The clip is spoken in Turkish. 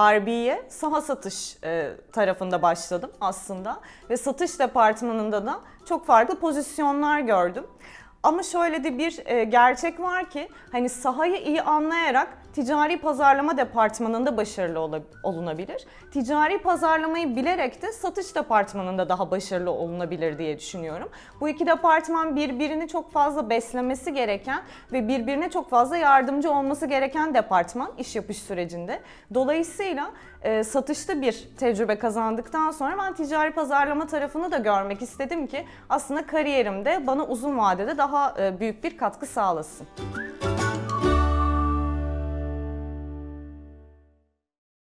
RB'ye saha satış e, tarafında başladım aslında ve satış departmanında da çok farklı pozisyonlar gördüm. Ama şöyle de bir e, gerçek var ki hani sahayı iyi anlayarak ticari pazarlama departmanında başarılı olunabilir. Ticari pazarlamayı bilerek de satış departmanında daha başarılı olunabilir diye düşünüyorum. Bu iki departman birbirini çok fazla beslemesi gereken ve birbirine çok fazla yardımcı olması gereken departman iş yapış sürecinde. Dolayısıyla e, satışta bir tecrübe kazandıktan sonra ben ticari pazarlama tarafını da görmek istedim ki aslında kariyerimde bana uzun vadede daha daha e, büyük bir katkı sağlasın.